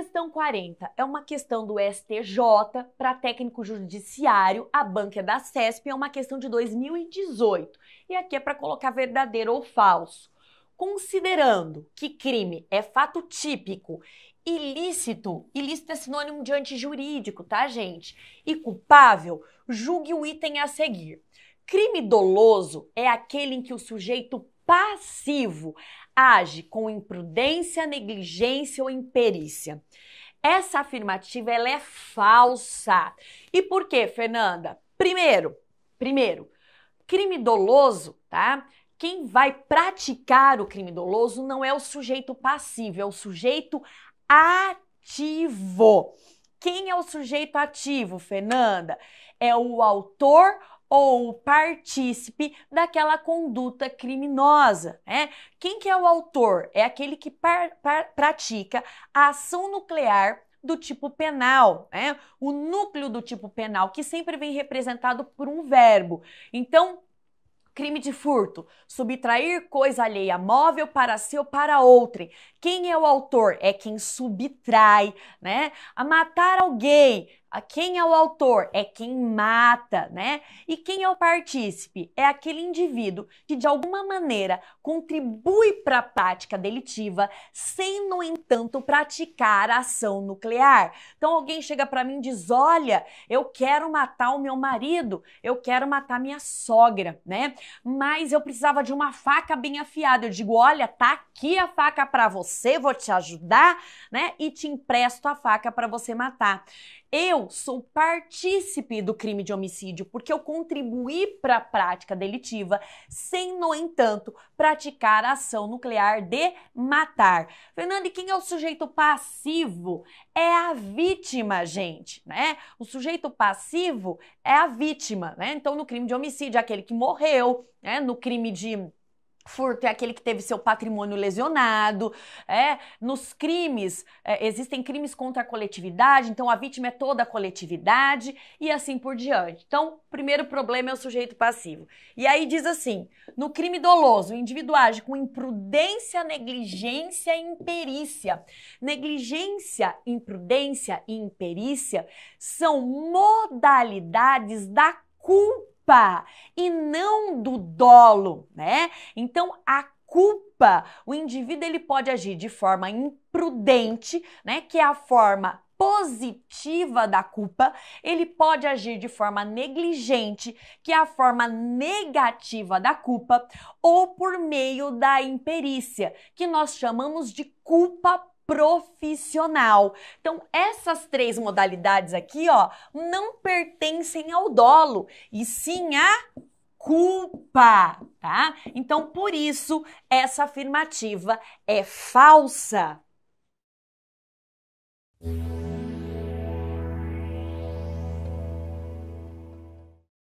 questão 40 é uma questão do STJ para técnico judiciário, a banca é da CESP é uma questão de 2018. E aqui é para colocar verdadeiro ou falso. Considerando que crime é fato típico, ilícito, ilícito é sinônimo de antijurídico, tá, gente? E culpável, julgue o item a seguir. Crime doloso é aquele em que o sujeito passivo age com imprudência, negligência ou imperícia. Essa afirmativa ela é falsa. E por quê, Fernanda? Primeiro, primeiro, crime doloso, tá? Quem vai praticar o crime doloso não é o sujeito passivo, é o sujeito ativo. Quem é o sujeito ativo, Fernanda? É o autor ou partícipe daquela conduta criminosa. Né? Quem que é o autor? É aquele que par, par, pratica a ação nuclear do tipo penal, né? O núcleo do tipo penal que sempre vem representado por um verbo. Então, crime de furto, subtrair coisa alheia móvel para seu para outrem. Quem é o autor? É quem subtrai, né? A matar alguém, quem é o autor? É quem mata, né? E quem é o partícipe? É aquele indivíduo que de alguma maneira contribui para a prática delitiva sem, no entanto, praticar a ação nuclear. Então alguém chega para mim e diz: "Olha, eu quero matar o meu marido, eu quero matar minha sogra", né? Mas eu precisava de uma faca bem afiada. Eu digo: "Olha, tá aqui a faca para você, vou te ajudar", né? E te empresto a faca para você matar. Eu sou partícipe do crime de homicídio porque eu contribuí para a prática delitiva, sem, no entanto, praticar a ação nuclear de matar. Fernando, e quem é o sujeito passivo? É a vítima, gente, né? O sujeito passivo é a vítima, né? Então, no crime de homicídio, é aquele que morreu, né? No crime de Furto é aquele que teve seu patrimônio lesionado. É? Nos crimes, é, existem crimes contra a coletividade, então a vítima é toda a coletividade e assim por diante. Então, primeiro problema é o sujeito passivo. E aí diz assim: no crime doloso, o indivíduo age com imprudência, negligência e imperícia. Negligência, imprudência e imperícia são modalidades da culpa culpa e não do dolo, né? Então a culpa, o indivíduo ele pode agir de forma imprudente, né, que é a forma positiva da culpa, ele pode agir de forma negligente, que é a forma negativa da culpa, ou por meio da imperícia, que nós chamamos de culpa profissional. Então, essas três modalidades aqui, ó, não pertencem ao dolo, e sim à culpa, tá? Então, por isso, essa afirmativa é falsa.